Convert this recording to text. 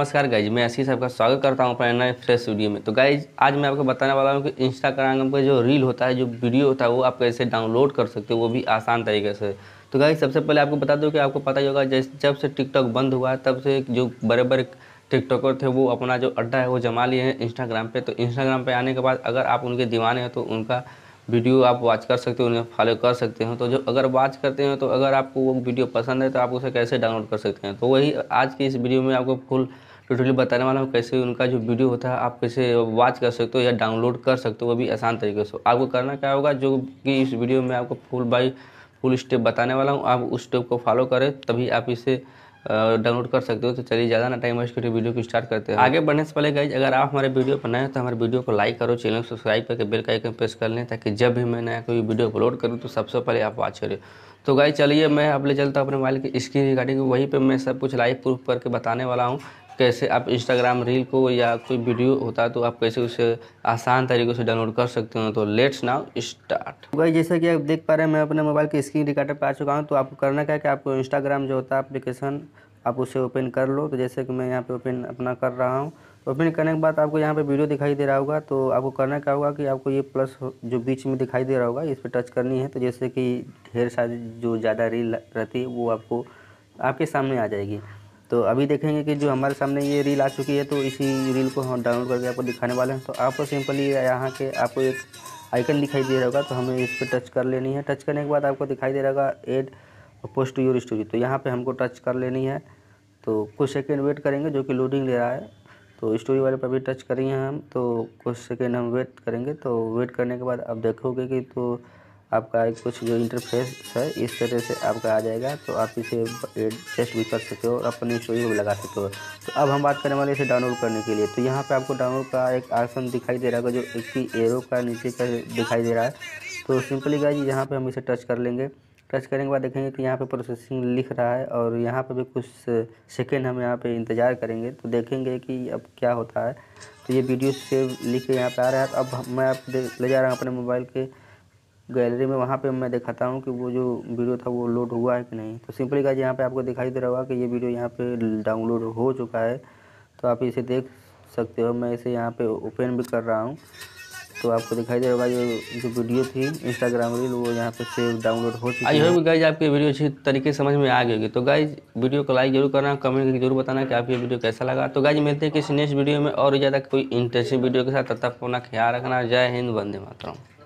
नमस्कार गाइज मैं असी आपका स्वागत करता हूँ अपने नए फ्रेश वीडियो में तो गाइज आज मैं आपको बताने वाला हूँ कि इंस्टाग्राम पर जो रील होता है जो वीडियो होता है वो आप कैसे डाउनलोड कर सकते हो वो भी आसान तरीके से तो गाइज सबसे पहले आपको बता दूँ कि आपको पता ही होगा जब से टिकटॉक बंद हुआ तब से जो बड़े बड़े टिकटॉकर थे वो अपना जो अड्डा है वो जमा लिए हैं इंस्टाग्राम पर तो इंस्टाग्राम पर आने के बाद अगर आप उनके दीवाने हैं तो उनका वीडियो आप वॉच कर सकते हो उन्हें फॉलो कर सकते हो तो जो अगर वॉच करते हैं तो अगर आपको वो वीडियो पसंद है तो आप उसे कैसे डाउनलोड कर सकते हैं तो वही आज की इस वीडियो में आपको फुल ट्यूटोरियल तो बताने वाला हूँ कैसे उनका जो वीडियो होता है आप कैसे वॉच कर सकते हो या डाउनलोड कर सकते हो वो भी आसान तरीके से आपको करना क्या होगा जो कि इस वीडियो में आपको फुल बाई फुल स्टेप बताने वाला हूँ आप उस स्टेप को फॉलो करें तभी आप इसे डाउनलोड कर सकते हो तो चलिए ज़्यादा ना टाइम वेस्ट करके वीडियो को स्टार्ट करते हैं आगे बढ़ने से पहले गाइज अगर आप हमारे वीडियो पर नए हो तो हमारे वीडियो को लाइक करो चैनल सब्सक्राइब करके बेल का आइकन प्रेस कर लें ताकि जब भी मैं नया कोई वीडियो अपलोड करूँ तो सबसे पहले आप वॉच करें तो गाइज चलिए मैं आप ले चलता हूँ अपने मोबाइल की स्क्रीन रिगार्डिंग वहीं पर मैं सब कुछ लाइव प्रूफ करके बताने वाला हूँ कैसे आप इंस्टाग्राम रील को या कोई वीडियो होता है तो आप कैसे उसे आसान तरीके से डाउनलोड कर सकते हो तो लेट्स नाउ स्टार्ट भाई जैसा कि आप देख पा रहे हैं मैं अपने मोबाइल के स्क्रीन रिकॉर्डर पर आ चुका हूँ तो आपको करना क्या है कि आपको इंस्टाग्राम जो होता है अप्लीकेशन आप उसे ओपन कर लो तो जैसे कि मैं यहाँ पर ओपन अपना कर रहा हूँ ओपन करने के बाद आपको यहाँ पर वीडियो दिखाई दे रहा होगा तो आपको करना क्या होगा कि आपको ये प्लस जो बीच में दिखाई दे रहा होगा इस पर टच करनी है तो जैसे कि ढेर सारी जो ज़्यादा रील रहती है वो आपको आपके सामने आ जाएगी तो अभी देखेंगे कि जो हमारे सामने ये रील आ चुकी है तो इसी रील को हम डाउनलोड करके आपको दिखाने वाले हैं तो आपको सिंपली यहाँ के आपको एक आइकन दिखाई दे रहा होगा तो हमें इस पर टच कर लेनी है टच करने के बाद आपको दिखाई दे रहा होगा एड पोस्ट योर स्टोरी तो यहाँ पे हमको टच कर लेनी है तो कुछ सेकेंड वेट करेंगे जो कि लोडिंग ले रहा है तो स्टोरी वाले पर भी टच करेंगे हम तो कुछ सेकेंड हम वेट करेंगे तो वेट करने के बाद आप देखोगे कि तो आपका कुछ जो इंटरफेस है इस तरह से आपका आ जाएगा तो आप इसे एडजस्ट भी कर सकते हो और अपनी स्टोरी में लगा सकते हो तो अब हम बात करने वाले इसे डाउनलोड करने के लिए तो यहाँ पे आपको डाउनलोड का एक ऑप्शन दिखाई दे रहा होगा जो एक एरो का नीचे का दिखाई दे रहा है तो सिंपली गाइज यहाँ पर हम इसे टच कर लेंगे टच करने के बाद देखेंगे कि यहाँ पर प्रोसेसिंग लिख रहा है और यहाँ पर भी कुछ सेकेंड हम यहाँ पर इंतज़ार करेंगे तो देखेंगे कि अब क्या होता है तो ये वीडियो सेव लिख के यहाँ पर आ रहा है तो अब मैं आप ले जा रहा हूँ अपने मोबाइल के गैलरी में वहाँ पे मैं दिखाता हूँ कि वो जो वीडियो था वो लोड हुआ है कि नहीं तो सिंपली का यहाँ पे आपको दिखाई दे रहा होगा कि ये वीडियो यहाँ पे डाउनलोड हो चुका है तो आप इसे देख सकते हो मैं इसे यहाँ पे ओपन भी कर रहा हूँ तो आपको दिखाई दे रहा होगा ये जो वीडियो थी इंस्टाग्राम रील वो यहाँ पे सेव डाउनलोड हो चुकी आई होगी गाइज आपकी वीडियो अच्छी तरीके समझ में आ गई होगी तो गाइज वीडियो को लाइक जरूर करना कमेंट करके जरूर बताना कि आपकी वीडियो कैसा लगा तो गाइज मिलते हैं किसी नेक्स्ट वीडियो में और ज़्यादा कोई इंटरेस्टिंग वीडियो के साथ तब तक अपना ख्याल रखना जय हिंद वंदे मातरम